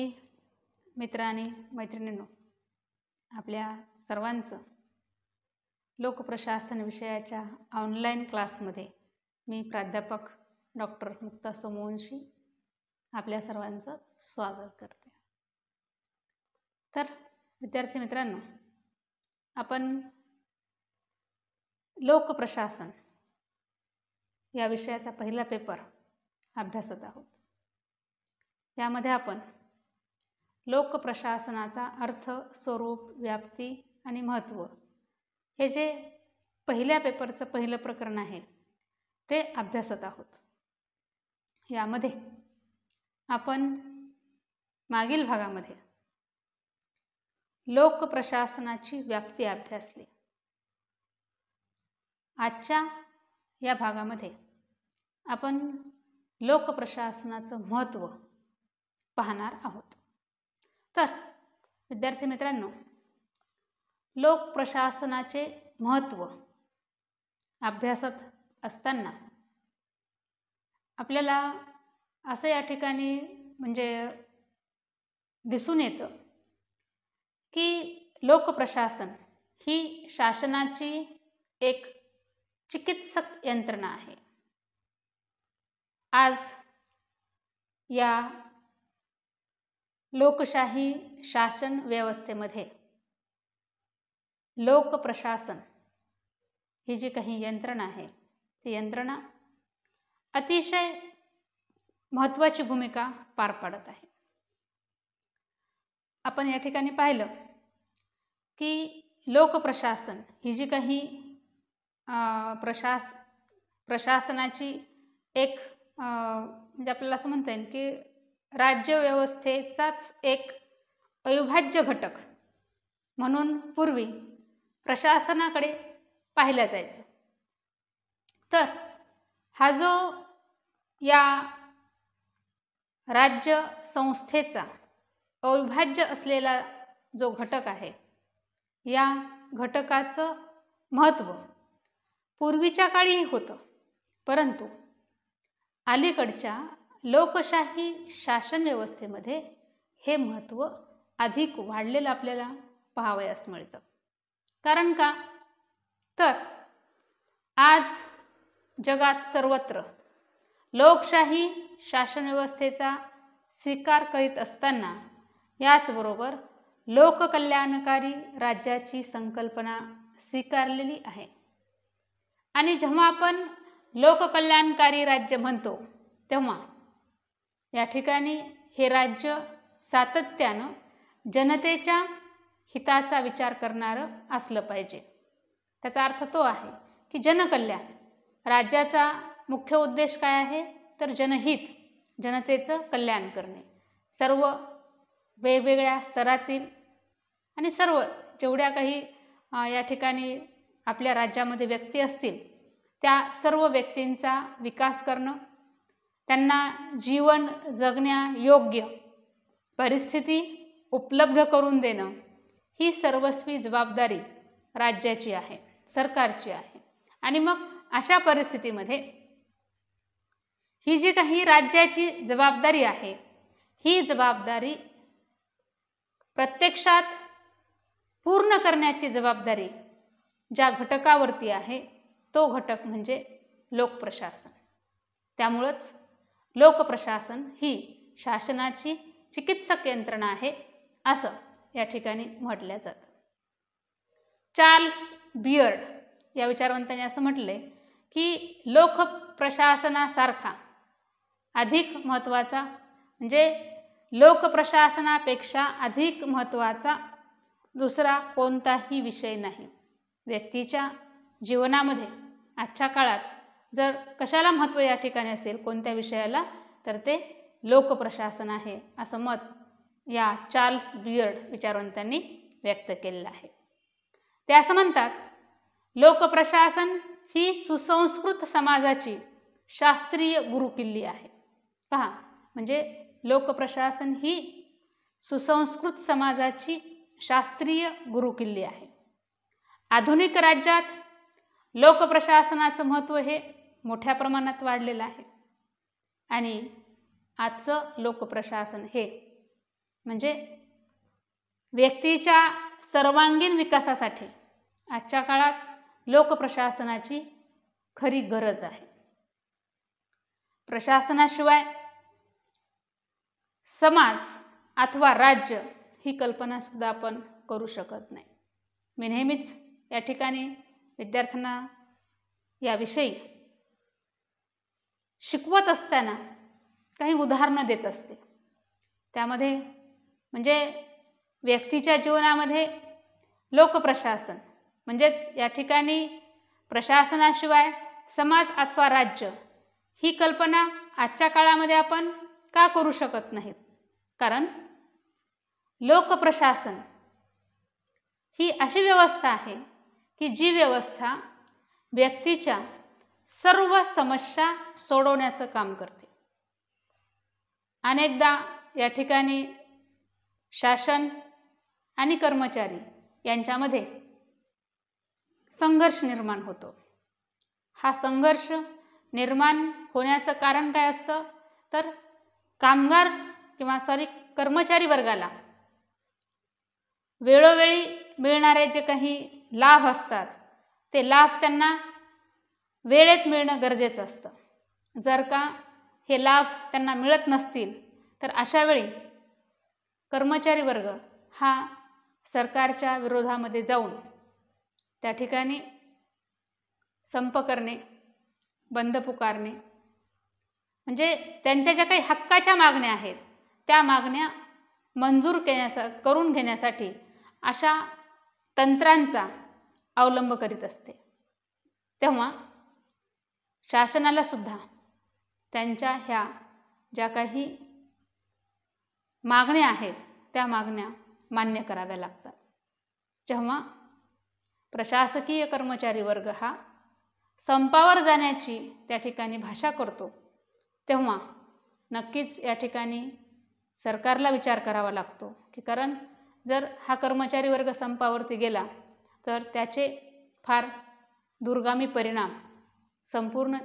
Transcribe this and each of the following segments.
विद्यार्थी मित्र आणि मैत्रिणींनो आपल्या सर्वांचं लोकप्रशासन विषयाच्या ऑनलाईन क्लासमध्ये मी प्राध्यापक डॉक्टर मुक्ता सोमवंशी आपल्या सर्वांचं स्वागत करते तर विद्यार्थी मित्रांनो आपण लोकप्रशासन या विषयाचा पहिला पेपर अभ्यासत आहोत यामध्ये आपण लोकप्रशासनाचा अर्थ स्वरूप व्याप्ती आणि महत्त्व हे जे पहिल्या पेपरचं पहिलं प्रकरण आहे ते अभ्यासत आहोत यामध्ये आपण मागील भागामध्ये लोकप्रशासनाची व्याप्ती अभ्यासली आजच्या या भागामध्ये आपण लोकप्रशासनाचं महत्त्व पाहणार आहोत तर विद्यार्थी मित्रांनो लोकप्रशासनाचे महत्त्व अभ्यासात असताना आपल्याला असं या ठिकाणी म्हणजे दिसून येतं की लोकप्रशासन ही शासनाची एक चिकित्सक यंत्रणा आहे आज या लोकशाही शासन व्यवस्थेमध्ये लोकप्रशासन ही जी काही यंत्रणा आहे ती यंत्रणा अतिशय महत्त्वाची भूमिका पार पाडत आहे आपण या ठिकाणी पाहिलं की लोकप्रशासन ही जी काही प्रशास प्रशासनाची एक म्हणजे आपल्याला असं म्हणता येईल की राज्यव्यवस्थेचाच एक अविभाज्य घटक म्हणून पूर्वी प्रशासनाकडे पाहिलं जायचं तर हा जो या राज्य संस्थेचा अविभाज्य असलेला जो घटक आहे या घटकाचं महत्त्व पूर्वीच्या काळीही होतं परंतु अलीकडच्या लोकशाही शासन व्यवस्थेमध्ये हे महत्त्व अधिक वाढलेलं आपल्याला पाहावयास मिळतं कारण का तर आज जगात सर्वत्र लोकशाही शासन व्यवस्थेचा स्वीकार करीत असताना याचबरोबर लोककल्याणकारी राज्याची संकल्पना स्वीकारलेली आहे आणि जेव्हा आपण लोककल्याणकारी राज्य म्हणतो तेव्हा या ठिकाणी हे राज्य सातत्यानं जनतेच्या हिताचा विचार करणारं असलं पाहिजे त्याचा अर्थ तो आहे की जनकल्याण राज्याचा मुख्य उद्देश काय आहे तर जनहित जनतेचं कल्याण करणे सर्व वेगवेगळ्या स्तरातील आणि सर्व जेवढ्या काही या ठिकाणी आपल्या राज्यामध्ये व्यक्ती असतील त्या सर्व व्यक्तींचा विकास करणं त्यांना जीवन जगण्या योग्य परिस्थिती उपलब्ध करून देणं ही सर्वस्वी जबाबदारी राज्याची आहे सरकारची आहे आणि मग अशा परिस्थितीमध्ये ही जी काही राज्याची जबाबदारी आहे ही जबाबदारी प्रत्यक्षात पूर्ण करण्याची जबाबदारी ज्या घटकावरती आहे तो घटक म्हणजे लोकप्रशासन त्यामुळंच लोकप्रशासन ही शासनाची चिकित्सक यंत्रणा आहे असं या ठिकाणी म्हटलं जातं चार्ल्स बियर्ड या विचारवंतांनी असं म्हटले की लोकप्रशासनासारखा अधिक महत्त्वाचा म्हणजे लोकप्रशासनापेक्षा अधिक महत्त्वाचा दुसरा कोणताही विषय नाही व्यक्तीच्या जीवनामध्ये आजच्या काळात जर कशाला महत्त्व या ठिकाणी असेल कोणत्या विषयाला तर ते लोकप्रशासन आहे असं मत या चार्ल्स बियर्ड विचारवंतांनी व्यक्त केलेलं आहे ते असं म्हणतात लोकप्रशासन ही सुसंस्कृत समाजाची शास्त्रीय गुरुकिल्ली आहे पहा म्हणजे लोकप्रशासन ही सुसंस्कृत समाजाची शास्त्रीय गुरुकिल्ली आहे आधुनिक राज्यात लोकप्रशासनाचं महत्त्व हे मोठ्या प्रमाणात वाढलेलं आहे आणि आजचं लोकप्रशासन हे म्हणजे व्यक्तीच्या सर्वांगीण विकासासाठी आजच्या काळात लोकप्रशासनाची खरी गरज आहे प्रशासनाशिवाय समाज अथवा राज्य ही कल्पनासुद्धा आपण करू शकत नाही मी नेहमीच या ठिकाणी विद्यार्थ्यांना याविषयी शिकवत असताना काही उदाहरणं देत असते त्यामध्ये म्हणजे व्यक्तीच्या जीवनामध्ये लोकप्रशासन म्हणजेच या ठिकाणी प्रशासनाशिवाय समाज अथवा राज्य ही कल्पना आजच्या काळामध्ये आपण का करू शकत नाहीत कारण लोकप्रशासन ही अशी व्यवस्था आहे की जी व्यवस्था व्यक्तीच्या सर्व समस्या सोडवण्याचं काम करते अनेकदा या ठिकाणी शासन आणि कर्मचारी यांच्यामध्ये संघर्ष निर्माण होतो हा संघर्ष निर्माण होण्याचं कारण काय असतं तर कामगार किंवा सॉरी कर्मचारी वर्गाला वेळोवेळी मिळणारे जे काही लाभ असतात ते लाभ त्यांना वेळेत मिळणं गरजेचं असतं जर का हे लाभ त्यांना मिळत नसतील तर अशावेळी कर्मचारी वर्ग हा सरकारच्या विरोधामध्ये जाऊन त्या ठिकाणी संप करणे बंद पुकारणे म्हणजे त्यांच्या ज्या काही हक्काच्या मागण्या आहेत त्या मागण्या मंजूर केण्यासा करून घेण्यासाठी अशा तंत्रांचा अवलंब करीत असते तेव्हा शासनाला सुद्धा त्यांच्या ह्या ज्या काही मागण्या आहेत त्या मागण्या मान्य कराव्या लागतात जेव्हा प्रशासकीय कर्मचारी वर्ग हा संपावर जाण्याची त्या ठिकाणी भाषा करतो तेव्हा नक्कीच या ठिकाणी सरकारला विचार करावा लागतो की कारण जर हा कर्मचारी वर्ग संपावरती गेला तर त्याचे फार दुर्गामी परिणाम संपूर्ण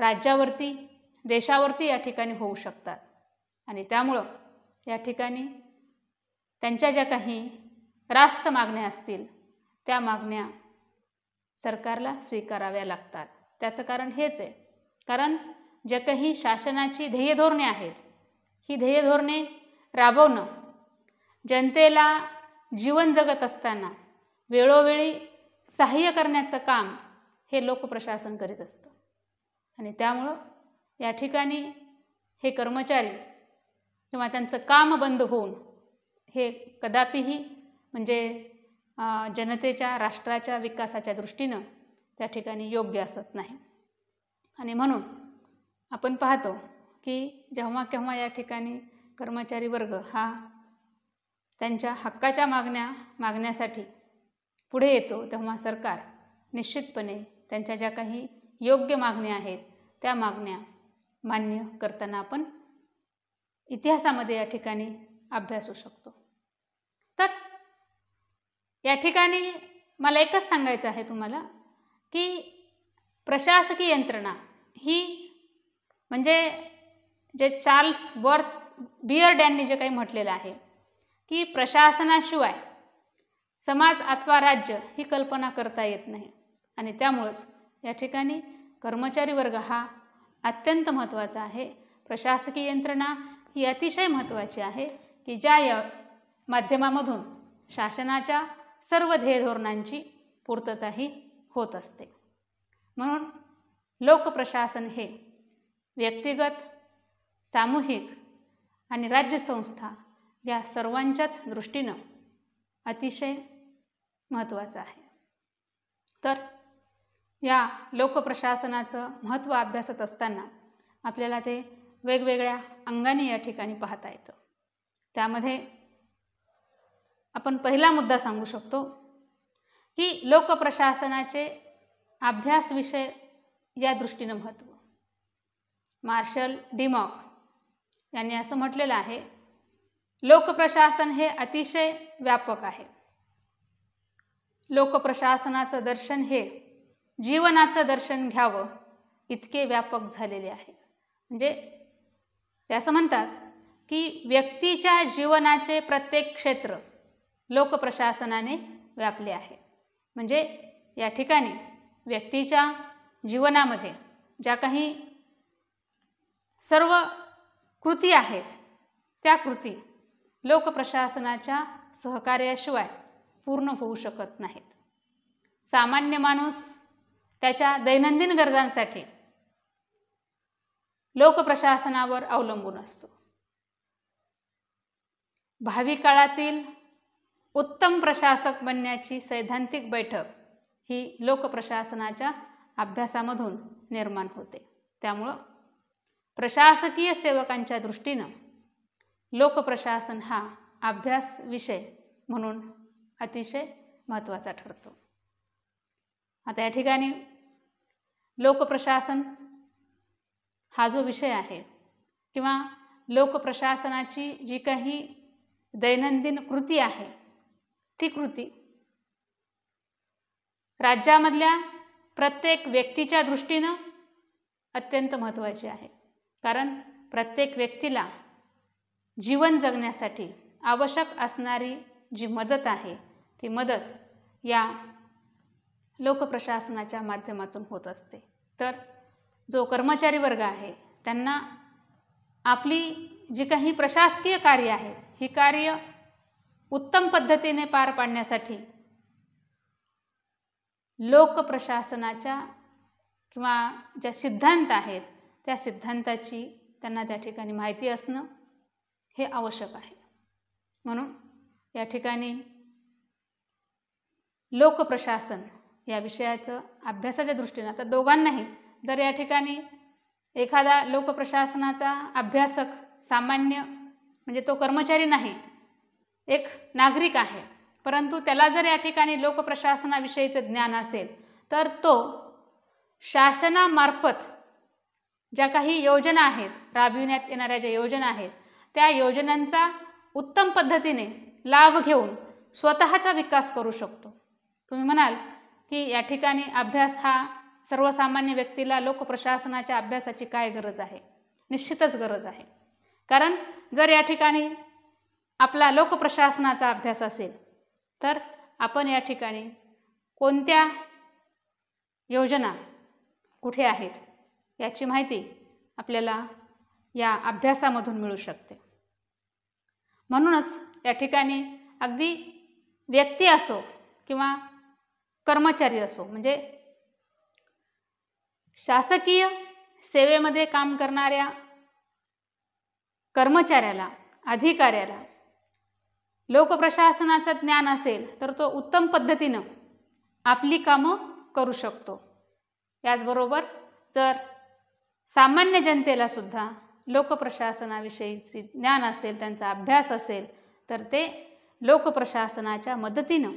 राज्यावरती देशावरती या ठिकाणी होऊ शकतात आणि त्यामुळं या ठिकाणी त्यांच्या ज्या काही रास्त मागण्या असतील त्या मागण्या सरकारला स्वीकाराव्या लागतात त्याचं कारण हेच आहे कारण जे काही शासनाची ध्येयधोरणे आहेत ही ध्येयधोरणे राबवणं जनतेला जीवन जगत असताना वेळोवेळी सहाय्य करण्याचं काम हे लोकप्रशासन करीत असतं आणि त्यामुळं या ठिकाणी हे कर्मचारी किंवा त्यांचं काम बंद होऊन हे कदापिही म्हणजे जनतेच्या राष्ट्राच्या विकासाच्या दृष्टीनं त्या ठिकाणी योग्य असत नाही आणि म्हणून आपण पाहतो की जेव्हा केव्हा या ठिकाणी कर्मचारी वर्ग हा त्यांच्या हक्काच्या मागण्या मागण्यासाठी पुढे येतो तेव्हा सरकार निश्चितपणे त्यांच्या ज्या काही योग्य मागण्या आहेत त्या मागण्या मान्य करताना आपण इतिहासामध्ये या ठिकाणी अभ्यासू शकतो तर या ठिकाणी मला एकच सांगायचं आहे तुम्हाला की प्रशासकीय यंत्रणा ही म्हणजे जे चार्ल्स वर्थ बियर्ड डॅननी जे काही म्हटलेलं आहे की प्रशासनाशिवाय समाज अथवा राज्य ही कल्पना करता येत नाही आणि त्यामुळंच या ठिकाणी कर्मचारी वर्ग हा अत्यंत महत्त्वाचा आहे प्रशासकीय यंत्रणा ही अतिशय महत्त्वाची आहे की ज्या या माध्यमामधून शासनाच्या सर्व ध्येय धोरणांची पूर्तताही होत असते म्हणून लोकप्रशासन हे व्यक्तिगत सामूहिक आणि राज्यसंस्था या सर्वांच्याच दृष्टीनं अतिशय महत्त्वाचं आहे तर या लोकप्रशासनाचं महत्त्व अभ्यासत असताना आपल्याला ते वेगवेगळ्या अंगाने या ठिकाणी पाहता येतं त्यामध्ये आपण पहिला मुद्दा सांगू शकतो की लोकप्रशासनाचे अभ्यास विषय या दृष्टीनं महत्त्व मार्शल डिमॉक यांनी असं म्हटलेलं आहे लोकप्रशासन हे अतिशय व्यापक आहे लोकप्रशासनाचं दर्शन हे जीवनाचं दर्शन घ्यावं इतके व्यापक झालेले आहे म्हणजे ते असं म्हणतात की व्यक्तीच्या जीवनाचे प्रत्येक क्षेत्र लोकप्रशासनाने व्यापले आहे म्हणजे या ठिकाणी व्यक्तीच्या जीवनामध्ये ज्या काही सर्व कृती आहेत त्या कृती लोकप्रशासनाच्या सहकार्याशिवाय पूर्ण होऊ शकत नाहीत सामान्य माणूस त्याच्या दैनंदिन गरजांसाठी लोकप्रशासनावर अवलंबून असतो भावी काळातील उत्तम प्रशासक बनण्याची सैद्धांतिक बैठक ही लोकप्रशासनाच्या अभ्यासामधून निर्माण होते त्यामुळं प्रशासकीय सेवकांच्या दृष्टीनं लोकप्रशासन हा अभ्यास विषय म्हणून अतिशय महत्त्वाचा ठरतो आता या ठिकाणी लोकप्रशासन हा जो विषय आहे किंवा लोकप्रशासनाची जी काही दैनंदिन कृती आहे ती कृती राज्यामधल्या प्रत्येक व्यक्तीच्या दृष्टीनं अत्यंत महत्त्वाची आहे कारण प्रत्येक व्यक्तीला जीवन जगण्यासाठी आवश्यक असणारी जी मदत आहे ती मदत या लोकप्रशासनाच्या माध्यमातून होत असते तर जो कर्मचारी वर्ग आहे त्यांना आपली जी काही प्रशासकीय कार्य आहे ही कार्य उत्तम पद्धतीने पार पाडण्यासाठी लोकप्रशासनाच्या किंवा ज्या सिद्धांत आहेत त्या सिद्धांताची त्यांना त्या ठिकाणी माहिती असणं हे आवश्यक आहे म्हणून या ठिकाणी लोकप्रशासन या विषयाचं अभ्यासाच्या दृष्टीनं तर दोघांनाही जर या ठिकाणी एखादा लोकप्रशासनाचा अभ्यासक सामान्य म्हणजे तो कर्मचारी नाही एक नागरिक आहे परंतु त्याला जर या ठिकाणी लोकप्रशासनाविषयीचं ज्ञान असेल तर तो शासनामार्फत ज्या काही योजना आहेत राबविण्यात येणाऱ्या ज्या योजना आहेत त्या योजनांचा उत्तम पद्धतीने लाभ घेऊन स्वतःचा विकास करू शकतो तुम्ही म्हणाल की या ठिकाणी अभ्यास हा सर्वसामान्य व्यक्तीला लोकप्रशासनाच्या अभ्यासाची काय गरज आहे निश्चितच गरज आहे कारण जर या ठिकाणी आपला लोकप्रशासनाचा अभ्यास असेल तर आपण या ठिकाणी कोणत्या योजना कुठे आहेत याची माहिती आपल्याला या अभ्यासामधून मिळू शकते म्हणूनच या ठिकाणी अगदी व्यक्ती असो किंवा कर्मचारी असो म्हणजे शासकीय सेवेमध्ये काम करणाऱ्या कर्मचाऱ्याला अधिकाऱ्याला लोकप्रशासनाचं ज्ञान असेल तर तो उत्तम पद्धतीनं आपली कामं करू शकतो याचबरोबर जर सामान्य जनतेला सुद्धा लोकप्रशासनाविषयीचे ज्ञान असेल त्यांचा अभ्यास असेल तर ते लोकप्रशासनाच्या मदतीनं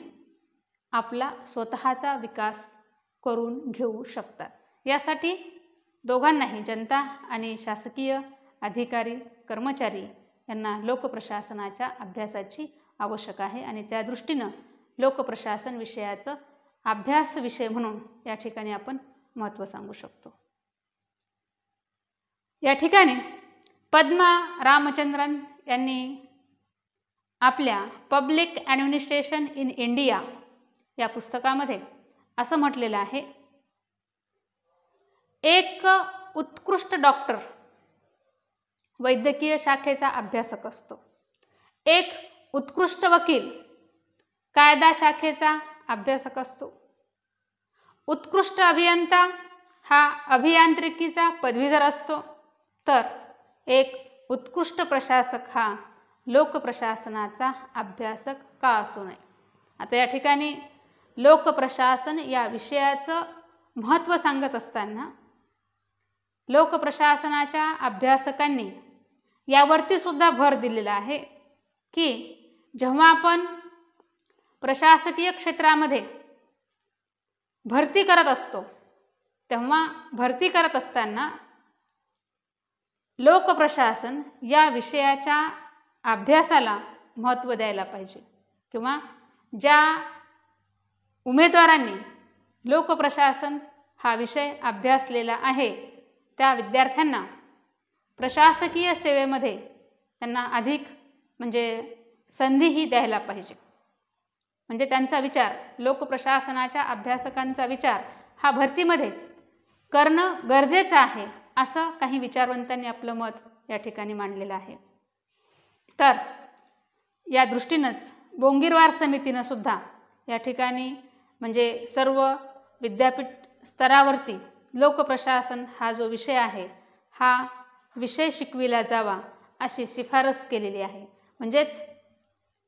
आपला स्वतःचा विकास करून घेऊ शकतात यासाठी दोघांनाही जनता आणि शासकीय अधिकारी कर्मचारी यांना लोकप्रशासनाच्या अभ्यासाची आवश्यक आहे आणि त्या दृष्टीनं लोकप्रशासन विषयाचं अभ्यास विषय म्हणून या ठिकाणी आपण महत्त्व सांगू शकतो या ठिकाणी पद्मा रामचंद्रन यांनी आपल्या पब्लिक ॲडमिनिस्ट्रेशन इन इंडिया या पुस्तकामध्ये असं म्हटलेलं आहे एक उत्कृष्ट डॉक्टर वैद्यकीय शाखेचा अभ्यासक असतो एक उत्कृष्ट वकील कायदा शाखेचा अभ्यासक असतो उत्कृष्ट अभियंता हा अभियांत्रिकीचा पदवीधर असतो तर एक उत्कृष्ट प्रशासक हा लोकप्रशासनाचा अभ्यासक का असू नये आता या ठिकाणी लोकप्रशासन या विषयाचं महत्त्व सांगत असताना लोकप्रशासनाच्या अभ्यासकांनी यावरतीसुद्धा भर दिलेला आहे की जेव्हा आपण प्रशासकीय क्षेत्रामध्ये भरती करत असतो तेव्हा भरती करत असताना लोकप्रशासन या विषयाच्या अभ्यासाला महत्त्व द्यायला पाहिजे किंवा ज्या उमेदवारांनी लोकप्रशासन हा विषय अभ्यासलेला आहे त्या विद्यार्थ्यांना प्रशासकीय सेवेमध्ये त्यांना अधिक म्हणजे संधीही द्यायला पाहिजे म्हणजे त्यांचा विचार लोकप्रशासनाच्या अभ्यासकांचा विचार हा भरतीमध्ये करणं गरजेचं आहे असं काही विचारवंतांनी आपलं मत या ठिकाणी मांडलेलं आहे तर या दृष्टीनंच बोंगीरवार समितीनं सुद्धा या ठिकाणी म्हणजे सर्व विद्यापीठ स्तरावरती लोकप्रशासन हा जो विषय आहे हा विषय शिकविला जावा अशी शिफारस केलेली आहे म्हणजेच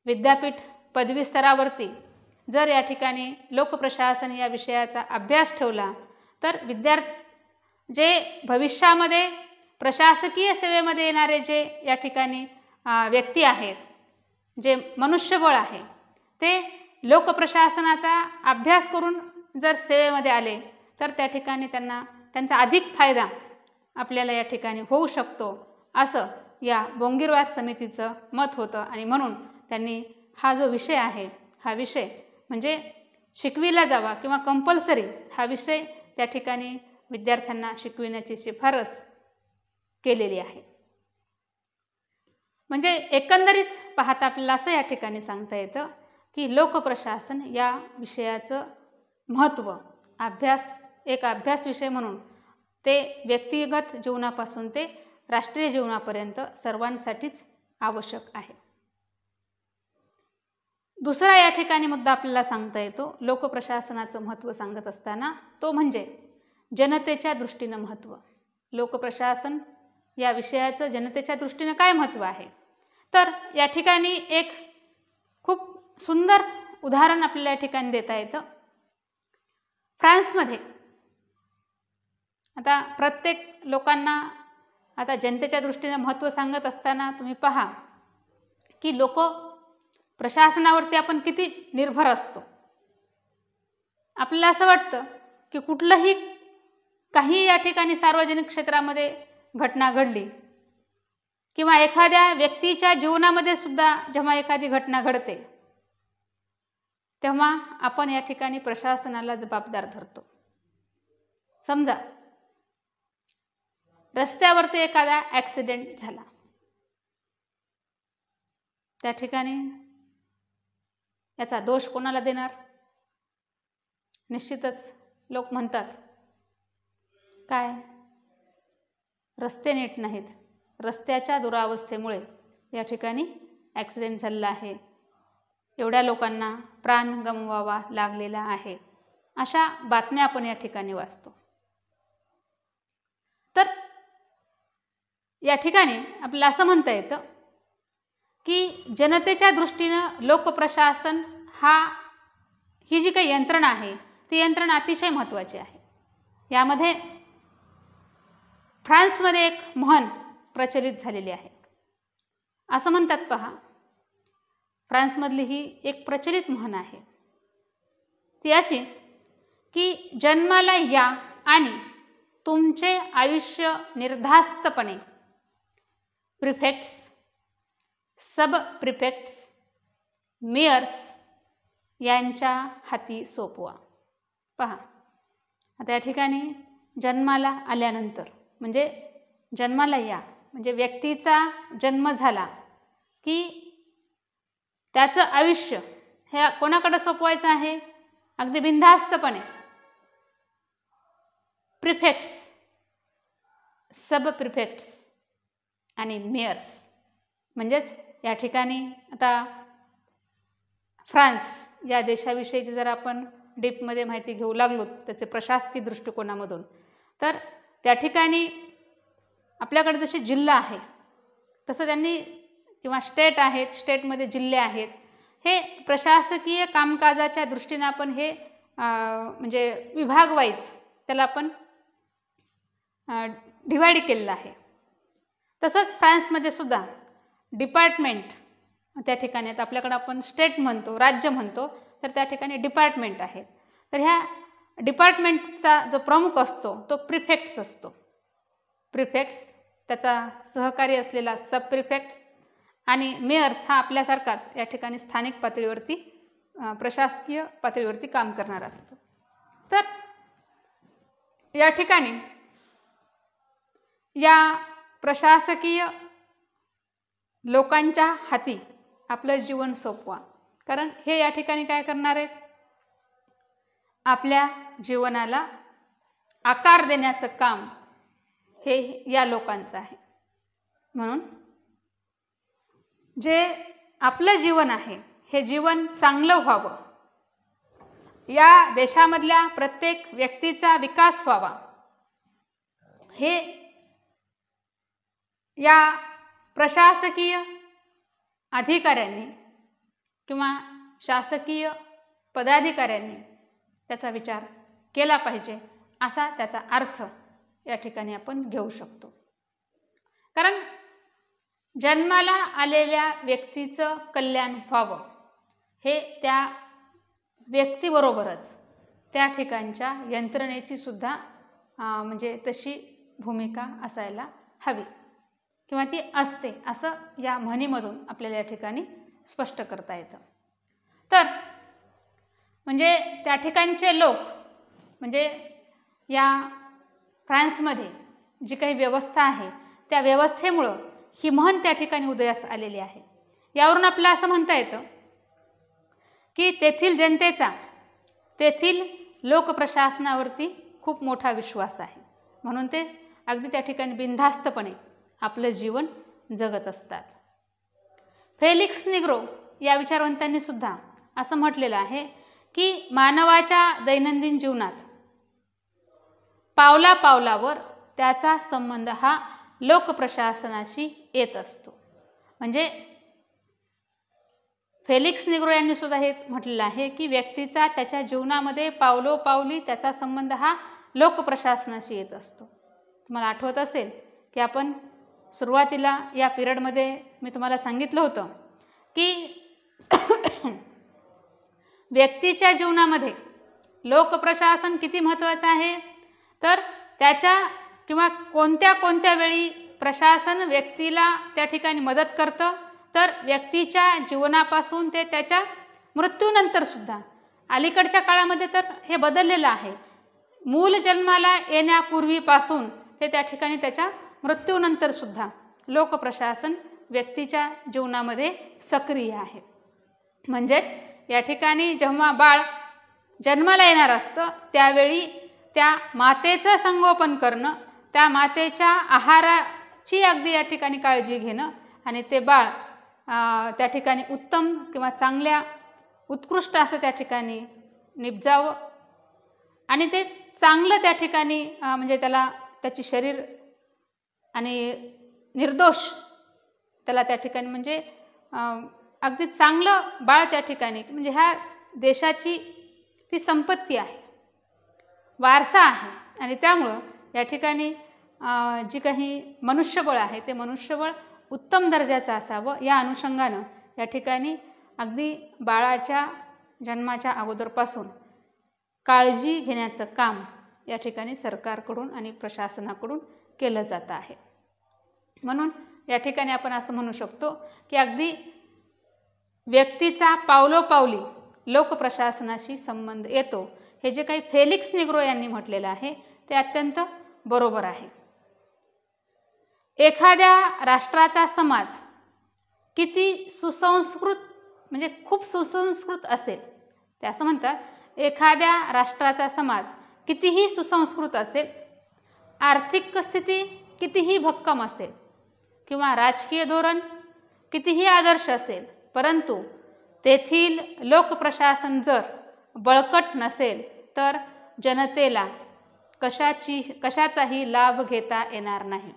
विद्यापीठ पदवी स्तरावरती जर या ठिकाणी लोकप्रशासन या विषयाचा अभ्यास ठेवला तर विद्यार्थी जे भविष्यामध्ये प्रशासकीय सेवेमध्ये येणारे जे या ठिकाणी व्यक्ती आहेत जे मनुष्यबळ आहे ते लोकप्रशासनाचा अभ्यास करून जर सेवेमध्ये आले तर त्या ठिकाणी त्यांना त्यांचा अधिक फायदा आपल्याला या ठिकाणी होऊ शकतो असं या बोंगीरवाद समितीचं मत होतं आणि म्हणून त्यांनी हा जो विषय आहे हा विषय म्हणजे शिकविला जावा किंवा कंपल्सरी हा विषय त्या ठिकाणी विद्यार्थ्यांना शिकविण्याची शिफारस केलेली आहे म्हणजे एकंदरीत पाहता आपल्याला असं या ठिकाणी सांगता येतं की लोकप्रशासन या विषयाचं महत्त्व अभ्यास एक अभ्यास विषय म्हणून ते व्यक्तिगत जीवनापासून ते राष्ट्रीय जीवनापर्यंत सर्वांसाठीच आवश्यक आहे दुसरा या ठिकाणी मुद्दा आपल्याला सांगता येतो लोकप्रशासनाचं महत्त्व सांगत असताना तो म्हणजे जनतेच्या दृष्टीनं महत्त्व लोकप्रशासन या विषयाचं जनतेच्या दृष्टीनं काय महत्त्व आहे तर या ठिकाणी एक सुंदर उदाहरण आपल्याला या ठिकाणी देता येतं फ्रान्समध्ये आता प्रत्येक लोकांना आता जनतेच्या दृष्टीने महत्त्व सांगत असताना तुम्ही पहा की लोक प्रशासनावरती आपण किती निर्भर असतो आपल्याला असं वाटतं की कुठलंही काही या ठिकाणी सार्वजनिक क्षेत्रामध्ये घटना घडली किंवा एखाद्या व्यक्तीच्या जीवनामध्ये सुद्धा जेव्हा एखादी घटना घडते तेव्हा आपण या ठिकाणी प्रशासनाला जबाबदार धरतो समजा रस्त्यावरती एखादा ॲक्सिडेंट झाला त्या ठिकाणी याचा दोष कोणाला देणार निश्चितच लोक म्हणतात काय रस्ते नीट नाहीत रस्त्याच्या दुरावस्थेमुळे या ठिकाणी ॲक्सिडेंट झालेला आहे एवढ्या लोकांना प्राण गमवावा लागलेला आहे अशा बातम्या आपण या ठिकाणी वाचतो तर या ठिकाणी आपल्याला असं म्हणता येतं की जनतेच्या दृष्टीनं लोकप्रशासन हा ही जी काही यंत्रणा आहे ती यंत्रणा अतिशय महत्त्वाची आहे यामध्ये फ्रान्समध्ये एक म्हण प्रचलित झालेली आहे असं म्हणतात पहा फ्रान्समधली ही एक प्रचलित म्हण आहे ती अशी की जन्माला या आणि तुमचे आयुष्य निर्धास्तपणे प्रिफेक्ट्स सब प्रिफेक्ट्स मेयर्स यांच्या हाती सोपवा पहा आता या ठिकाणी जन्माला आल्यानंतर म्हणजे जन्माला या म्हणजे व्यक्तीचा जन्म झाला की त्याचं आयुष्य हे कोणाकडं सोपवायचं आहे अगदी बिनधास्तपणे प्रिफेक्ट्स सब प्रिफेक्ट्स आणि मेयर्स म्हणजेच या ठिकाणी आता फ्रान्स या देशाविषयीची जर आपण डीपमध्ये माहिती घेऊ लागलो त्याचे प्रशासकीय दृष्टिकोनामधून तर त्या ठिकाणी आपल्याकडे जसे जिल्हा आहे तसं त्यांनी किंवा स्टेट आहेत स्टेटमध्ये जिल्हे आहेत हे प्रशासकीय कामकाजाच्या दृष्टीने आपण हे म्हणजे विभागवाईज त्याला आपण डिवाईड केलेलं आहे तसंच फ्रान्समध्ये सुद्धा डिपार्टमेंट त्या ठिकाणी आहेत आपल्याकडं आपण स्टेट म्हणतो राज्य म्हणतो तर त्या ठिकाणी डिपार्टमेंट आहेत तर ह्या डिपार्टमेंटचा जो प्रमुख असतो तो प्रिफेक्ट्स असतो प्रिफेक्ट्स त्याचा सहकारी असलेला सब प्रिफेक्ट्स आणि मेयर्स हा आपल्यासारखाच या ठिकाणी स्थानिक पातळीवरती प्रशासकीय पातळीवरती काम करणारा असतो तर या ठिकाणी या प्रशासकीय लोकांच्या हाती आपलं जीवन सोपवा कारण हे या ठिकाणी काय करणार आहेत आपल्या जीवनाला आकार देण्याचं काम हे या लोकांचं आहे म्हणून जे आपलं जीवन आहे हे जीवन चांगलं व्हावं या देशामधल्या प्रत्येक व्यक्तीचा विकास व्हावा हे या प्रशासकीय अधिकाऱ्यांनी किंवा शासकीय पदाधिकाऱ्यांनी त्याचा विचार केला पाहिजे असा त्याचा अर्थ या ठिकाणी आपण घेऊ शकतो कारण जन्माला आलेल्या व्यक्तीचं कल्याण व्हावं हे त्या व्यक्तीबरोबरच त्या ठिकाणच्या यंत्रणेची सुद्धा म्हणजे तशी भूमिका असायला हवी किंवा ती असते असं या म्हणीमधून आपल्याला या ठिकाणी स्पष्ट करता येतं तर म्हणजे त्या ठिकाणचे लोक म्हणजे या फ्रान्समध्ये जी काही व्यवस्था आहे त्या व्यवस्थेमुळं ही म्हण त्या ठिकाणी उदयास आलेली आहे यावरून आपल्याला असं म्हणता येतं की तेथील जनतेचा तेथील लोकप्रशासनावरती खूप मोठा विश्वास आहे म्हणून ते अगदी त्या ठिकाणी बिनधास्तपणे आपलं जीवन जगत असतात फेलिक्स निग्रो या विचारवंतांनी सुद्धा असं म्हटलेलं आहे की मानवाच्या दैनंदिन जीवनात पावला पावलावर त्याचा संबंध हा लोकप्रशासनाशी येत असतो म्हणजे फेलिक्स निग्रो यांनी सुद्धा हेच म्हटलेलं आहे की व्यक्तीचा त्याच्या जीवनामध्ये पावलोपावली त्याचा संबंध हा लोकप्रशासनाशी येत असतो तुम्हाला आठवत असेल की आपण सुरुवातीला या पिरियडमध्ये मी तुम्हाला सांगितलं होतं की व्यक्तीच्या जीवनामध्ये लोकप्रशासन किती महत्त्वाचं आहे तर त्याच्या किंवा कोणत्या कोणत्या वेळी प्रशासन व्यक्तीला त्या ठिकाणी मदत करतं तर व्यक्तीच्या जीवनापासून ते त्याच्या मृत्यूनंतरसुद्धा अलीकडच्या काळामध्ये तर हे बदललेलं आहे मूल जन्माला येण्यापूर्वीपासून ते त्या ठिकाणी त्याच्या मृत्यूनंतरसुद्धा लोकप्रशासन व्यक्तीच्या जीवनामध्ये सक्रिय आहे म्हणजेच या ठिकाणी जेव्हा बाळ जन्माला येणार असतं त्यावेळी त्या मातेचं संगोपन करणं त्या मातेच्या आहाराची अगदी या ठिकाणी काळजी घेणं आणि ते बाळ त्या ठिकाणी उत्तम किंवा चांगल्या उत्कृष्ट असं त्या ठिकाणी निपजावं आणि ते चांगलं त्या ठिकाणी म्हणजे त्याला त्याची शरीर आणि निर्दोष त्याला त्या ठिकाणी म्हणजे अगदी चांगलं बाळ त्या ठिकाणी म्हणजे ह्या देशाची ती संपत्ती आहे वारसा आहे आणि त्यामुळं या ठिकाणी जी काही मनुष्यबळ आहे ते मनुष्यबळ उत्तम दर्जाचं असावं या अनुषंगानं या ठिकाणी अगदी बाळाच्या जन्माच्या अगोदरपासून काळजी घेण्याचं काम या ठिकाणी सरकारकडून आणि प्रशासनाकडून केलं जातं आहे म्हणून या ठिकाणी आपण असं म्हणू शकतो की अगदी व्यक्तीचा पावलोपावली लोकप्रशासनाशी संबंध येतो हे जे काही फेलिक्स निग्रो यांनी म्हटलेलं आहे ते अत्यंत बरोबर आहे एखाद्या राष्ट्राचा समाज किती सुसंस्कृत म्हणजे खूप सुसंस्कृत असेल ते असं म्हणतात एखाद्या राष्ट्राचा समाज कितीही सुसंस्कृत असेल आर्थिक स्थिती कितीही भक्कम असेल किंवा राजकीय धोरण कितीही आदर्श असेल परंतु तेथील लोकप्रशासन जर बळकट नसेल तर जनतेला कशाची कशाचाही लाभ घेता येणार नाही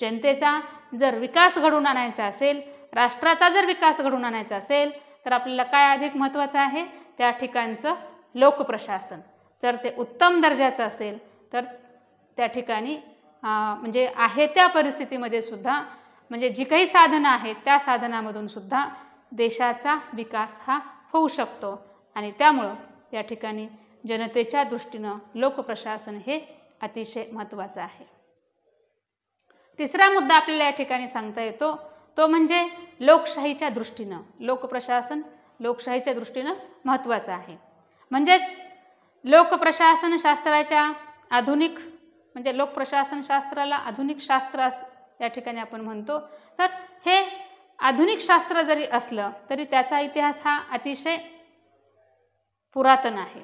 जनतेचा जर विकास घडून आणायचा असेल राष्ट्राचा जर विकास घडून आणायचा असेल तर आपल्याला काय अधिक महत्त्वाचं आहे त्या ठिकाणचं लोकप्रशासन जर ते उत्तम दर्जाचं असेल तर त्या ठिकाणी म्हणजे आहे त्या परिस्थितीमध्ये सुद्धा म्हणजे जी काही साधनं आहेत त्या साधनामधून सुद्धा देशाचा विकास हा होऊ शकतो आणि त्यामुळं या ठिकाणी जनतेच्या दृष्टीनं लोकप्रशासन हे अतिशय महत्त्वाचं आहे तिसरा मुद्दा आपल्याला या ठिकाणी सांगता येतो तो म्हणजे लोकशाहीच्या दृष्टीनं लोकप्रशासन लोकशाहीच्या दृष्टीनं महत्त्वाचं आहे म्हणजेच लोकप्रशासन शास्त्राच्या आधुनिक म्हणजे लोकप्रशासन शास्त्राला आधुनिक शास्त्र या ठिकाणी आपण म्हणतो तर हे आधुनिक शास्त्र जरी असलं तरी त्याचा इतिहास हा अतिशय पुरातन आहे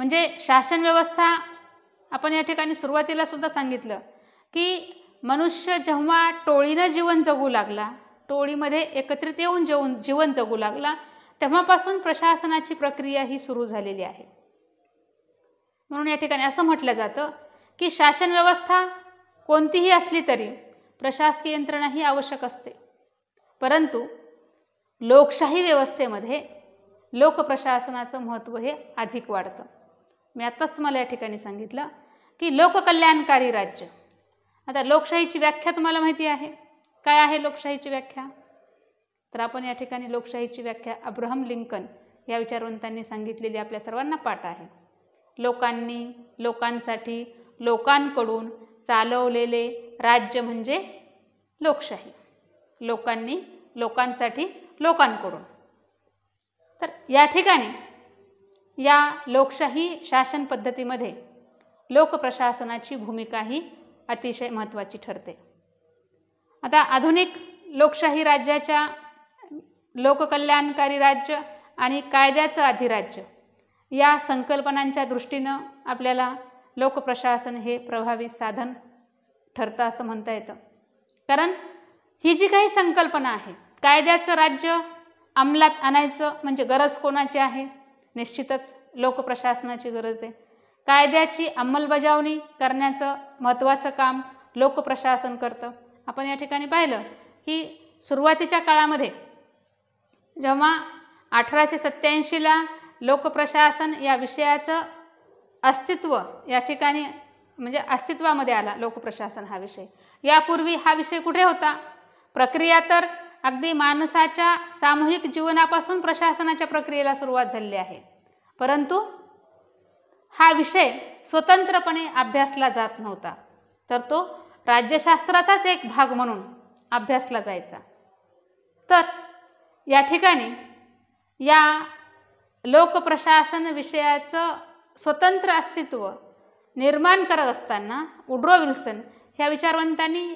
म्हणजे शासन व्यवस्था आपण या ठिकाणी सुरुवातीला सुद्धा सांगितलं की मनुष्य जेव्हा टोळीनं जीवन जगू लागला टोळीमध्ये एकत्रित येऊन जेवून जीवन जगू लागला तेव्हापासून प्रशासनाची प्रक्रिया ही सुरू झालेली आहे म्हणून या ठिकाणी असं म्हटलं जातं की शासन व्यवस्था कोणतीही असली तरी प्रशासकीय यंत्रणा ही आवश्यक असते परंतु लोकशाही व्यवस्थेमध्ये लोकप्रशासनाचं महत्त्व हे अधिक वाढतं मी आत्ताच तुम्हाला या ठिकाणी सांगितलं की लोककल्याणकारी राज्य आता लोकशाहीची व्याख्या तुम्हाला माहिती आहे काय आहे लोकशाहीची व्याख्या तर आपण या ठिकाणी लोकशाहीची व्याख्या अब्राहम लिंकन या विचारवंतांनी सांगितलेली आपल्या सर्वांना पाठ आहे लोकांनी लोकांसाठी लोकांकडून चालवलेले राज्य म्हणजे लोकशाही लोकांनी लोकांसाठी लोकांकडून तर या ठिकाणी या लोकशाही शासन पद्धतीमध्ये लोकप्रशासनाची भूमिका ही अतिशय महत्त्वाची ठरते आता आधुनिक लोकशाही राज्याच्या लोककल्याणकारी राज्य आणि कायद्याचं अधिराज्य या संकल्पनांच्या दृष्टीनं आपल्याला लोकप्रशासन हे प्रभावी साधन ठरतं असं म्हणता येतं कारण ही जी काही संकल्पना आहे कायद्याचं राज्य अंमलात आणायचं म्हणजे गरज कोणाची आहे निश्चितच लोकप्रशासनाची गरज आहे कायद्याची अंमलबजावणी करण्याचं महत्त्वाचं काम लोकप्रशासन करतं आपण या ठिकाणी पाहिलं की सुरुवातीच्या काळामध्ये जेव्हा अठराशे सत्त्याऐंशीला लोकप्रशासन या विषयाचं अस्तित्व या ठिकाणी म्हणजे अस्तित्वामध्ये आला लोकप्रशासन हा विषय यापूर्वी हा विषय कुठे होता प्रक्रिया तर अगदी माणसाच्या सामूहिक जीवनापासून प्रशासनाच्या प्रक्रियेला सुरुवात झालेली आहे परंतु हा विषय स्वतंत्रपणे अभ्यासला जात नव्हता तर तो राज्यशास्त्राचाच एक भाग म्हणून अभ्यासला जायचा तर या ठिकाणी या लोकप्रशासन विषयाचं स्वतंत्र अस्तित्व निर्माण करत असताना उड्रो विल्सन ह्या विचारवंतांनी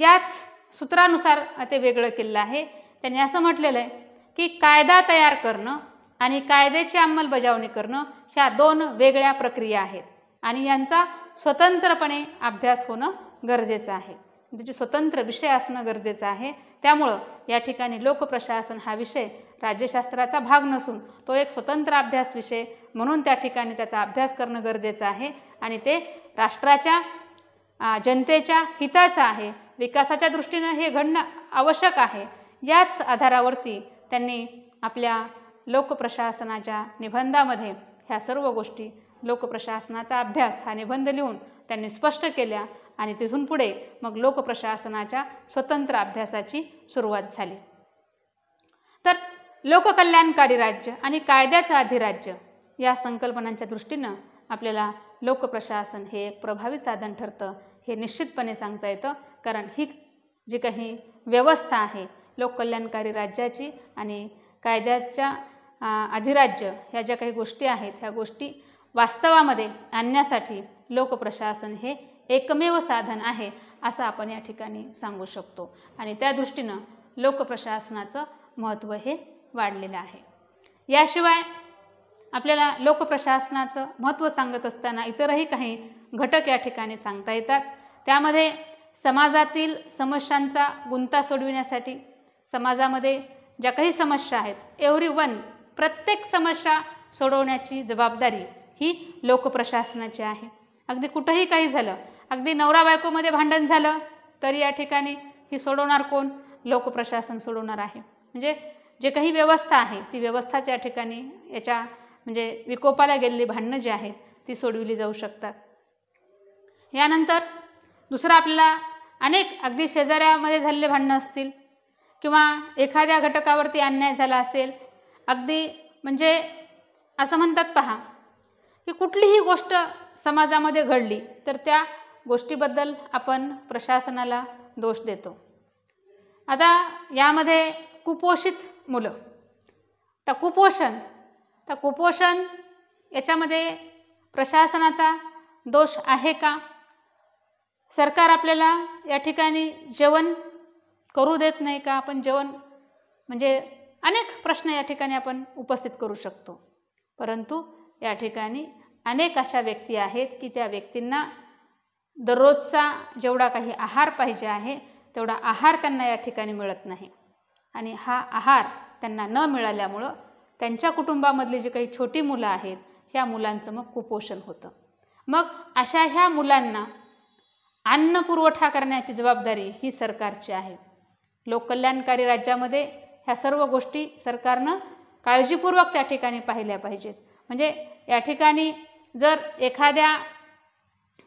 याच सूत्रानुसार ते वेगळं केलेलं आहे त्यांनी असं म्हटलेलं आहे की कायदा तयार करणं आणि कायद्याची अंमलबजावणी करणं ह्या दोन वेगळ्या प्रक्रिया आहेत आणि यांचा स्वतंत्रपणे अभ्यास होणं गरजेचं आहे त्याचे म्हणजे स्वतंत्र विषय असणं गरजेचं आहे त्यामुळं या ठिकाणी लोकप्रशासन हा विषय राज्यशास्त्राचा भाग नसून तो एक स्वतंत्र अभ्यास विषय म्हणून त्या ठिकाणी त्याचा अभ्यास करणं गरजेचं आहे आणि ते राष्ट्राच्या जनतेच्या हिताचं आहे विकासाच्या दृष्टीनं हे घडणं आवश्यक आहे याच आधारावरती त्यांनी आपल्या लोकप्रशासनाच्या निबंधामध्ये ह्या सर्व गोष्टी लोकप्रशासनाचा अभ्यास हा निबंध लिहून त्यांनी स्पष्ट केल्या आणि तिथून पुढे मग लोकप्रशासनाच्या स्वतंत्र अभ्यासाची सुरुवात झाली तर लोककल्याणकारी राज्य आणि कायद्याचं अधिराज्य या संकल्पनांच्या दृष्टीनं आपल्याला लोकप्रशासन हे एक प्रभावी साधन ठरतं हे निश्चितपणे सांगता येतं कारण ही जी काही व्यवस्था आहे लोककल्याणकारी राज्याची आणि कायद्याच्या अधिराज्य ह्या ज्या काही गोष्टी आहेत ह्या गोष्टी वास्तवामध्ये आणण्यासाठी लोकप्रशासन हे एकमेव साधन आहे असं आपण या ठिकाणी सांगू शकतो आणि त्या दृष्टीनं लोकप्रशासनाचं महत्त्व हे वाढलेलं आहे याशिवाय आपल्याला लोकप्रशासनाचं महत्त्व सांगत असताना इतरही काही घटक या ठिकाणी सांगता येतात त्यामध्ये समाजातील समस्यांचा गुंता सोडविण्यासाठी समाजामध्ये ज्या काही समस्या आहेत एव्हरी वन प्रत्येक समस्या सोडवण्याची जबाबदारी ही लोकप्रशासनाची आहे अगदी कुठंही काही झालं अगदी नवरा बायकोमध्ये भांडण झालं तरी या ठिकाणी ही सोडवणार कोण लोकप्रशासन सोडवणार आहे म्हणजे जे काही व्यवस्था आहे ती व्यवस्था या ठिकाणी याच्या म्हणजे विकोपाला गेलेली भांडणं जी आहेत ती सोडविली जाऊ शकतात यानंतर दुसरं आपल्याला अनेक अगदी शेजाऱ्यामध्ये झालेले भांडणं असतील किंवा एखाद्या घटकावरती अन्याय झाला असेल अगदी म्हणजे असं म्हणतात पहा की कुठलीही गोष्ट समाजामध्ये घडली तर त्या गोष्टीबद्दल आपण प्रशासनाला दोष देतो आता यामध्ये कुपोषित मुलं तर कुपोषण तर कुपोषण याच्यामध्ये प्रशासनाचा दोष आहे का सरकार आपल्याला या ठिकाणी जेवण करू देत नाही का आपण जेवण म्हणजे अनेक प्रश्न या ठिकाणी आपण उपस्थित करू शकतो परंतु या ठिकाणी अनेक अशा व्यक्ती आहेत की त्या व्यक्तींना दररोजचा जेवढा काही आहार पाहिजे आहे तेवढा आहार त्यांना या ठिकाणी मिळत नाही आणि हा आहार त्यांना न मिळाल्यामुळं त्यांच्या कुटुंबामधली जी काही छोटी मुलं आहेत ह्या मुलांचं मग कुपोषण होतं मग अशा ह्या मुलांना अन्न पुरवठा करण्याची जबाबदारी ही सरकारची आहे लोककल्याणकारी राज्यामध्ये ह्या सर्व गोष्टी सरकारनं काळजीपूर्वक त्या ठिकाणी पाहिल्या पाहिजेत म्हणजे या ठिकाणी जर एखाद्या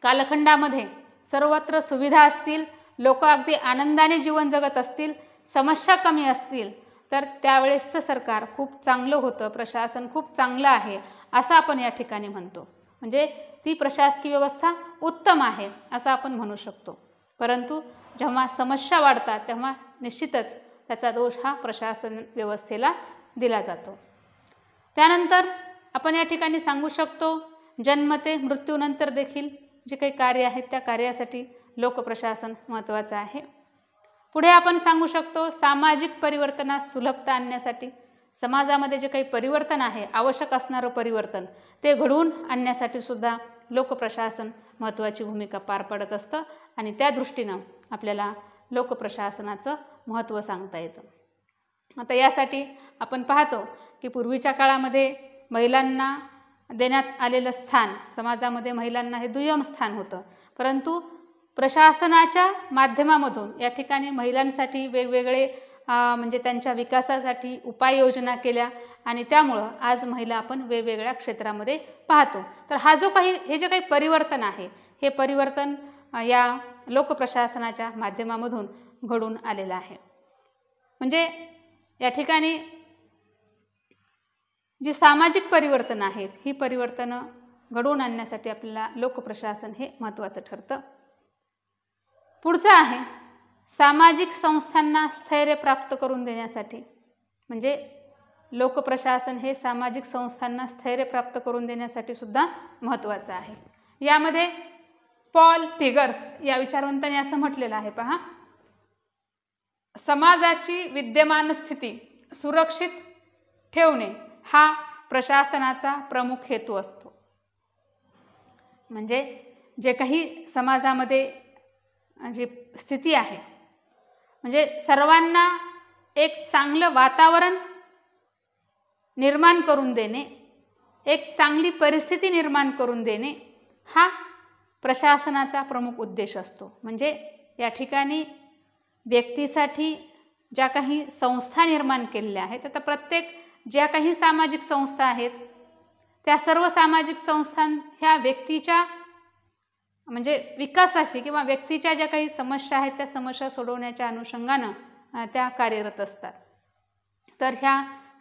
कालखंडामध्ये सर्वत्र सुविधा असतील लोक अगदी आनंदाने जीवन जगत असतील समस्या कमी असतील तर त्यावेळेसचं सरकार खूप चांगलं होतं प्रशासन खूप चांगलं आहे असं आपण या ठिकाणी म्हणतो म्हणजे ती प्रशासकीय व्यवस्था उत्तम आहे असं आपण म्हणू शकतो परंतु जेव्हा समस्या वाढतात तेव्हा निश्चितच त्याचा दोष हा प्रशासन व्यवस्थेला दिला जातो त्यानंतर आपण या ठिकाणी सांगू शकतो जन्म ते मृत्यूनंतर देखील जे काही कार्य आहेत त्या कार्यासाठी लोकप्रशासन महत्त्वाचं आहे पुढे आपण सांगू शकतो सामाजिक परिवर्तनास सुलभता आणण्यासाठी समाजामध्ये जे काही परिवर्तन आहे आवश्यक असणारं परिवर्तन ते घडवून आणण्यासाठी सुद्धा लोकप्रशासन महत्त्वाची भूमिका पार पडत असतं आणि त्या दृष्टीनं आपल्याला लोकप्रशासनाचं महत्त्व सांगता येतं आता यासाठी आपण पाहतो की पूर्वीच्या काळामध्ये महिलांना देण्यात आलेलं स्थान समाजामध्ये महिलांना हे दुय्यम स्थान होतं परंतु प्रशासनाच्या माध्यमामधून या ठिकाणी महिलांसाठी वेगवेगळे म्हणजे त्यांच्या विकासासाठी उपाययोजना केल्या आणि त्यामुळं आज महिला आपण वेगवेगळ्या क्षेत्रामध्ये पाहतो तर हा जो काही हे जे काही परिवर्तन आहे हे परिवर्तन या लोकप्रशासनाच्या माध्यमामधून घडून आलेलं आहे म्हणजे या ठिकाणी जी सामाजिक परिवर्तन आहेत ही परिवर्तनं घडवून आणण्यासाठी आपल्याला लोकप्रशासन हे महत्त्वाचं ठरतं पुढचं आहे सामाजिक संस्थांना स्थैर्य प्राप्त करून देण्यासाठी म्हणजे लोकप्रशासन हे सामाजिक संस्थांना स्थैर्य प्राप्त करून देण्यासाठी सुद्धा महत्त्वाचं आहे यामध्ये पॉल फिगर्स या विचारवंतांनी असं म्हटलेलं आहे पहा समाजाची विद्यमान स्थिती सुरक्षित ठेवणे हा प्रशासनाचा प्रमुख हेतू असतो म्हणजे जे काही समाजामध्ये जी स्थिती आहे म्हणजे सर्वांना एक चांगलं वातावरण निर्माण करून देणे एक चांगली परिस्थिती निर्माण करून देणे हा प्रशासनाचा प्रमुख उद्देश असतो म्हणजे या ठिकाणी व्यक्तीसाठी ज्या काही संस्था निर्माण केलेल्या आहेत आता प्रत्येक ज्या काही सामाजिक संस्था आहेत त्या सर्व सामाजिक संस्था ह्या व्यक्तीच्या म्हणजे विकासाशी किंवा व्यक्तीच्या ज्या काही समस्या आहेत त्या समस्या सोडवण्याच्या अनुषंगानं त्या कार्यरत असतात तर ह्या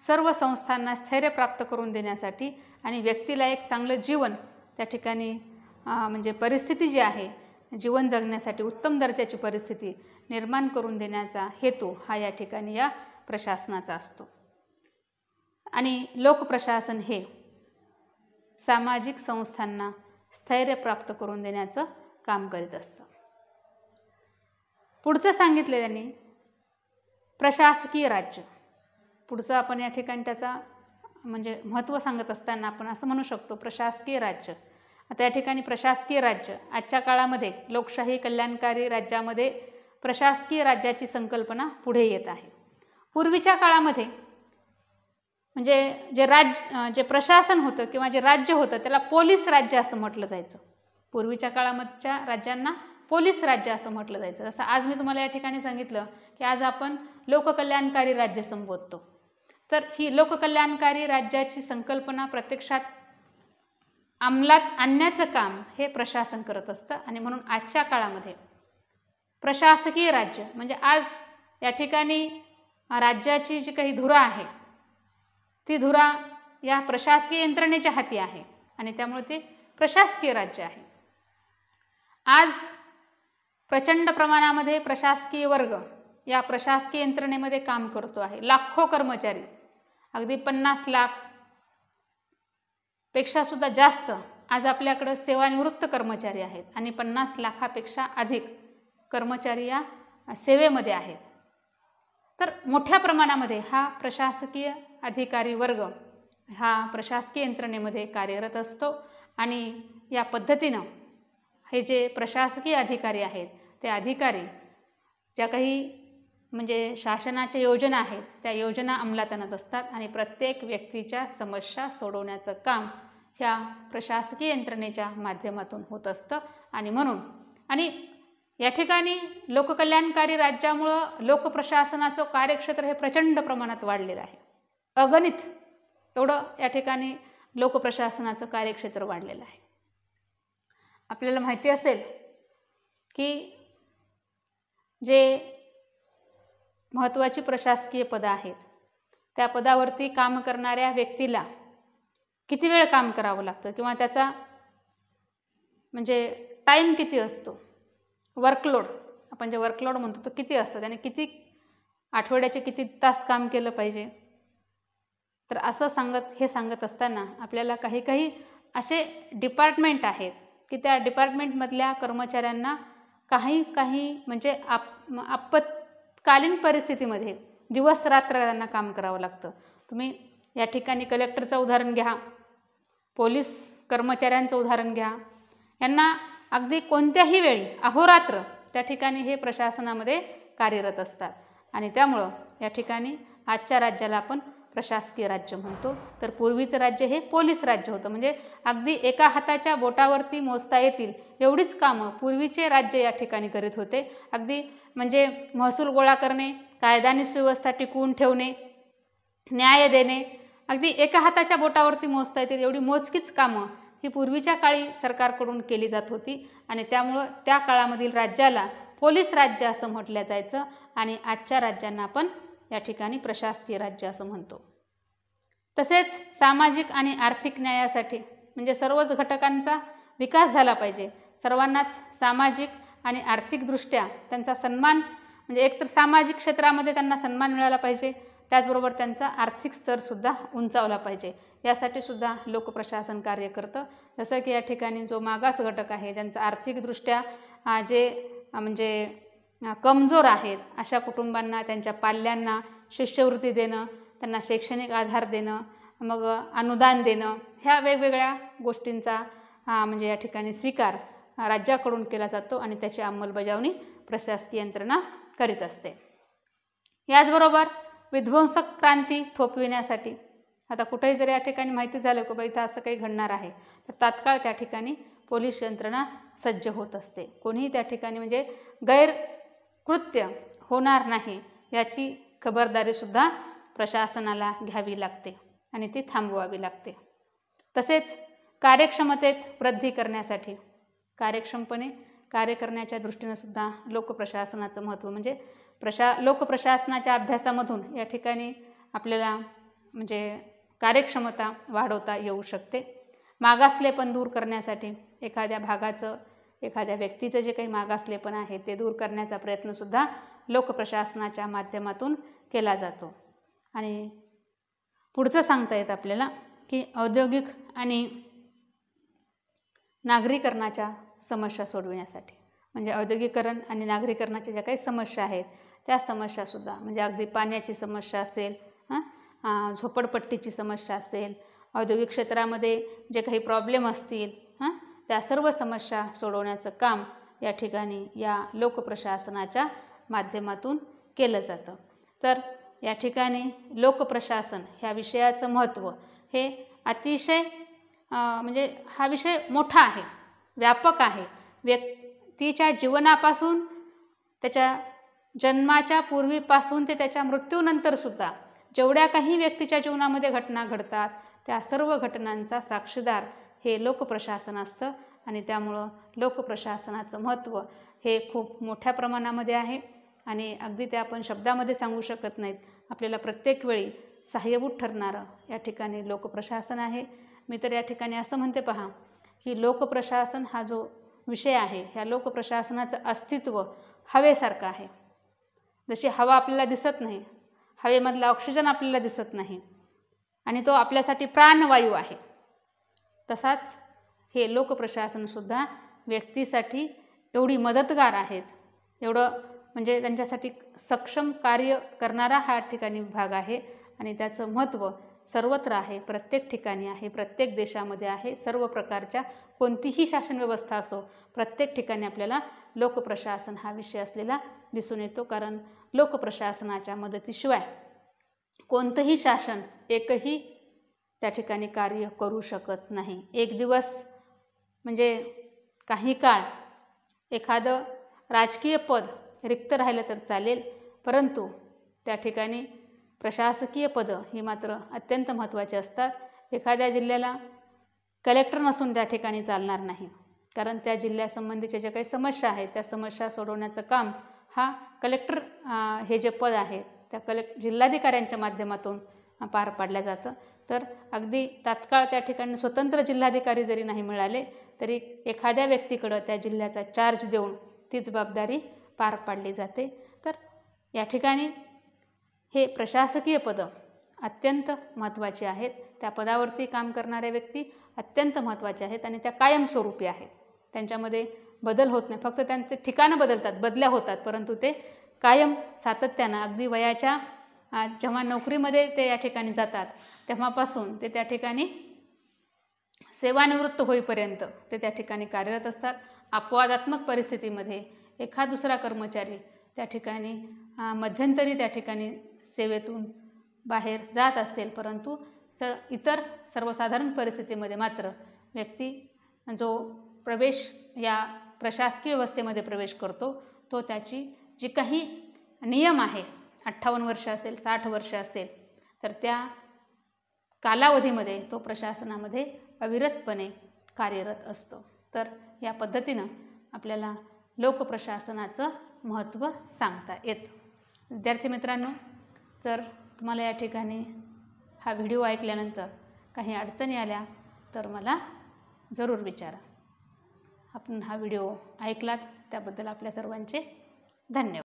सर्व संस्थांना स्थैर्य प्राप्त करून देण्यासाठी आणि व्यक्तीला एक चांगलं जीवन त्या ठिकाणी म्हणजे परिस्थिती जी आहे जीवन जगण्यासाठी उत्तम दर्जाची परिस्थिती निर्माण करून देण्याचा हेतू हा या ठिकाणी या प्रशासनाचा असतो आणि लोकप्रशासन हे सामाजिक संस्थांना स्थैर्य प्राप्त करून देण्याचं काम करीत असतं पुढचं सांगितलं त्यांनी प्रशासकीय राज्य पुढचं आपण या ठिकाणी त्याचा म्हणजे महत्त्व सांगत असताना आपण असं म्हणू शकतो प्रशासकीय राज्य आता या ठिकाणी प्रशासकीय राज्य आजच्या काळामध्ये लोकशाही कल्याणकारी राज्यामध्ये प्रशासकीय राज्याची संकल्पना पुढे येत आहे पूर्वीच्या काळामध्ये म्हणजे जे राज्य जे प्रशासन होतं किंवा जे राज्य होतं त्याला पोलीस राज्य असं म्हटलं जायचं पूर्वीच्या काळामधच्या राज्यांना पोलीस राज्य असं म्हटलं जायचं जसं आज मी तुम्हाला या ठिकाणी सांगितलं की आज आपण लोककल्याणकारी राज्य संबोधतो तर ही लोककल्याणकारी राज्याची संकल्पना प्रत्यक्षात अंमलात आणण्याचं काम हे प्रशासन करत असतं आणि म्हणून आजच्या काळामध्ये प्रशासकीय राज्य म्हणजे आज या ठिकाणी राज्याची जी काही धुरा आहे ती धुरा या प्रशासकीय यंत्रणेच्या हाती आहे आणि त्यामुळे ते प्रशासकीय राज्य आहे आज प्रचंड प्रमाणामध्ये प्रशासकीय वर्ग या प्रशासकीय यंत्रणेमध्ये काम करतो आहे लाखो कर्मचारी अगदी पन्नास लाख सुद्धा जास्त आज आपल्याकडं सेवानिवृत्त कर्मचारी आहेत आणि पन्नास लाखापेक्षा अधिक कर्मचारी या सेवेमध्ये आहेत तर मोठ्या प्रमाणामध्ये हा प्रशासकीय अधिकारी वर्ग हा प्रशासकीय यंत्रणेमध्ये कार्यरत असतो आणि या पद्धतीनं हे जे प्रशासकीय अधिकारी आहेत ते अधिकारी ज्या काही म्हणजे शासनाच्या योजना आहेत त्या योजना अंमलात आणत असतात आणि प्रत्येक व्यक्तीच्या समस्या सोडवण्याचं काम ह्या प्रशासकीय यंत्रणेच्या माध्यमातून होत असतं आणि म्हणून आणि या ठिकाणी लोककल्याणकारी राज्यामुळं लोकप्रशासनाचं कार्यक्षेत्र हे प्रचंड प्रमाणात वाढलेलं आहे अगणित एवढं या ठिकाणी लोकप्रशासनाचं कार्यक्षेत्र वाढलेलं आहे आपल्याला माहिती असेल की जे महत्त्वाची प्रशासकीय पदं आहेत त्या पदावरती काम करणाऱ्या व्यक्तीला किती वेळ काम करावं लागतं किंवा त्याचा म्हणजे टाईम किती असतो वर्कलोड आपण जे वर्कलोड म्हणतो तो किती असतो त्याने किती आठवड्याचे किती तास काम केलं पाहिजे तर असं सांगत हे सांगत असताना आपल्याला काही काही असे डिपार्टमेंट आहेत की त्या डिपार्टमेंटमधल्या कर्मचाऱ्यांना काही काही म्हणजे आप आपत्कालीन परिस्थितीमध्ये दिवस रात्र त्यांना काम करावं लागतं तुम्ही या ठिकाणी कलेक्टरचं उदाहरण घ्या पोलीस कर्मचाऱ्यांचं उदाहरण घ्या यांना अगदी कोणत्याही वेळी अहोरात्र त्या ठिकाणी हे प्रशासनामध्ये कार्यरत असतात आणि त्यामुळं या ठिकाणी आजच्या राज्याला आपण प्रशासकीय राज्य म्हणतो तर पूर्वीचं राज्य हे पोलीस राज्य होतं म्हणजे अगदी एका हाताच्या बोटावरती मोजता येतील एवढीच कामं पूर्वीचे राज्य या ठिकाणी करीत होते अगदी म्हणजे महसूल गोळा करणे कायदाने सुव्यवस्था टिकवून ठेवणे न्याय देणे अगदी एका हाताच्या बोटावरती मोजता येतील एवढी मोजकीच कामं ही पूर्वीच्या काळी सरकारकडून केली जात होती आणि त्यामुळं त्या काळामधील राज्याला पोलीस राज्य असं म्हटलं जायचं आणि आजच्या राज्यांना आपण या ठिकाणी प्रशासकीय राज्य असं म्हणतो तसेच सामाजिक आणि आर्थिक न्यायासाठी म्हणजे सर्वच घटकांचा विकास झाला पाहिजे सर्वांनाच सामाजिक आणि आर्थिकदृष्ट्या त्यांचा सन्मान म्हणजे एकतर सामाजिक क्षेत्रामध्ये त्यांना सन्मान मिळाला पाहिजे त्याचबरोबर त्यांचा आर्थिक स्तरसुद्धा उंचावला पाहिजे यासाठी सुद्धा लोकप्रशासन कार्य करतं जसं की या ठिकाणी जो मागास घटक आहे ज्यांचा आर्थिकदृष्ट्या जे म्हणजे कमजोर आहेत अशा कुटुंबांना त्यांच्या पाल्यांना शिष्यवृत्ती देणं त्यांना शैक्षणिक आधार देणं मग अनुदान देणं ह्या वेगवेगळ्या गोष्टींचा म्हणजे या ठिकाणी स्वीकार राज्याकडून केला जातो आणि त्याची अंमलबजावणी प्रशासकीय यंत्रणा करीत असते याचबरोबर विध्वंसक क्रांती थोपविण्यासाठी आता कुठेही जर या ठिकाणी माहिती झालं की बाई इथं असं काही घडणार आहे तर तात्काळ त्या ठिकाणी पोलीस यंत्रणा सज्ज होत असते कोणीही त्या ठिकाणी म्हणजे गैर कृत्य होणार नाही याची खबरदारीसुद्धा प्रशासनाला घ्यावी लागते आणि ती थांबवावी लागते तसेच कार्यक्षमतेत वृद्धी करण्यासाठी कार्यक्षमपणे कार्य करण्याच्या दृष्टीनं सुद्धा लोकप्रशासनाचं महत्त्व म्हणजे प्रशा लोकप्रशासनाच्या अभ्यासामधून या ठिकाणी आपल्याला म्हणजे कार्यक्षमता वाढवता येऊ शकते मागासले पण दूर करण्यासाठी एखाद्या भागाचं एखाद्या व्यक्तीचं जे काही मागासलेपण आहे ते दूर करण्याचा प्रयत्नसुद्धा लोकप्रशासनाच्या माध्यमातून केला जातो आणि पुढचं सांगता येत आपल्याला की औद्योगिक आणि नागरीकरणाच्या समस्या सोडविण्यासाठी म्हणजे औद्योगिकरण आणि नागरीकरणाच्या ज्या काही समस्या आहेत त्या समस्यासुद्धा म्हणजे अगदी पाण्याची समस्या असेल हां झोपडपट्टीची समस्या असेल औद्योगिक क्षेत्रामध्ये जे काही प्रॉब्लेम असतील हां त्या सर्व समस्या सोडवण्याचं काम या ठिकाणी या लोकप्रशासनाच्या माध्यमातून केलं जातं तर या ठिकाणी लोकप्रशासन ह्या विषयाचं महत्त्व हे अतिशय म्हणजे हा विषय मोठा आहे व्यापक आहे व्यक्तीच्या जीवनापासून त्याच्या जन्माच्या पूर्वीपासून ते त्याच्या मृत्यूनंतरसुद्धा जेवढ्या काही व्यक्तीच्या जीवनामध्ये घटना घडतात त्या सर्व घटनांचा साक्षीदार हे लोकप्रशासन असतं आणि त्यामुळं लोकप्रशासनाचं महत्त्व हे खूप मोठ्या प्रमाणामध्ये आहे आणि अगदी ते आपण शब्दामध्ये सांगू शकत नाहीत आपल्याला प्रत्येक वेळी सहाय्यभूत ठरणारं या ठिकाणी लोकप्रशासन आहे मी तर या ठिकाणी असं म्हणते पहा की लोकप्रशासन हा जो विषय आहे ह्या लोकप्रशासनाचं अस्तित्व हवेसारखं आहे जशी हवा आपल्याला दिसत नाही हवेमधला ऑक्सिजन आपल्याला दिसत नाही आणि तो आपल्यासाठी प्राणवायू आहे तसाच हे लोकप्रशासनसुद्धा व्यक्तीसाठी एवढी मदतगार आहेत एवढं म्हणजे त्यांच्यासाठी सक्षम कार्य करणारा हा ठिकाणी विभाग आहे आणि त्याचं महत्त्व सर्वत्र आहे प्रत्येक ठिकाणी आहे प्रत्येक देशामध्ये आहे सर्व प्रकारच्या कोणतीही शासन व्यवस्था असो प्रत्येक ठिकाणी आपल्याला लोकप्रशासन हा विषय असलेला दिसून येतो कारण लोकप्रशासनाच्या मदतीशिवाय कोणतंही शासन एकही त्या ठिकाणी कार्य करू शकत नाही एक दिवस म्हणजे काही काळ एखादं राजकीय पद रिक्त राहिलं तर चालेल परंतु त्या ठिकाणी प्रशासकीय पदं ही मात्र अत्यंत महत्त्वाची असतात एखाद्या जिल्ह्याला कलेक्टर नसून त्या ठिकाणी चालणार नाही कारण त्या जिल्ह्यासंबंधीच्या ज्या काही समस्या आहेत त्या समस्या सोडवण्याचं काम हा कलेक्टर हे जे पद आहे त्या कलेक्ट जिल्हाधिकाऱ्यांच्या माध्यमातून पार पाडलं जातं तर अगदी तात्काळ त्या ठिकाणी स्वतंत्र जिल्हाधिकारी जरी नाही मिळाले तरी एखाद्या व्यक्तीकडं त्या जिल्ह्याचा चार्ज देऊन ती जबाबदारी पार पाडली जाते तर या ठिकाणी हे प्रशासकीय पदं अत्यंत महत्त्वाची आहेत त्या पदावरती काम करणाऱ्या व्यक्ती अत्यंत महत्त्वाच्या आहेत आणि त्या कायमस्वरूपी आहेत त्यांच्यामध्ये बदल होत नाही फक्त त्यांचे ठिकाणं बदलतात बदल्या होतात परंतु ते कायम सातत्यानं अगदी वयाच्या जेव्हा नोकरीमध्ये ते या ठिकाणी जातात तेव्हापासून ते त्या ठिकाणी सेवानिवृत्त होईपर्यंत ते त्या ठिकाणी कार्यरत असतात अपवादात्मक परिस्थितीमध्ये एखाद दुसरा कर्मचारी त्या ठिकाणी मध्यंतरी त्या ठिकाणी सेवेतून बाहेर जात असेल परंतु सर इतर सर्वसाधारण परिस्थितीमध्ये मात्र व्यक्ती जो प्रवेश या प्रशासकीय व्यवस्थेमध्ये प्रवेश करतो तो त्याची जी काही नियम आहे अठ्ठावन्न वर्ष असेल साठ वर्ष असेल तर त्या कालावधीमध्ये तो प्रशासनामध्ये अविरतपणे कार्यरत असतो तर या पद्धतीनं आपल्याला लोकप्रशासनाचं महत्त्व सांगता येतं विद्यार्थी मित्रांनो जर तुम्हाला या ठिकाणी हा व्हिडिओ ऐकल्यानंतर काही अडचणी आल्या तर मला जरूर विचारा आपण हा व्हिडिओ ऐकलात त्याबद्दल आपल्या सर्वांचे धन्यवाद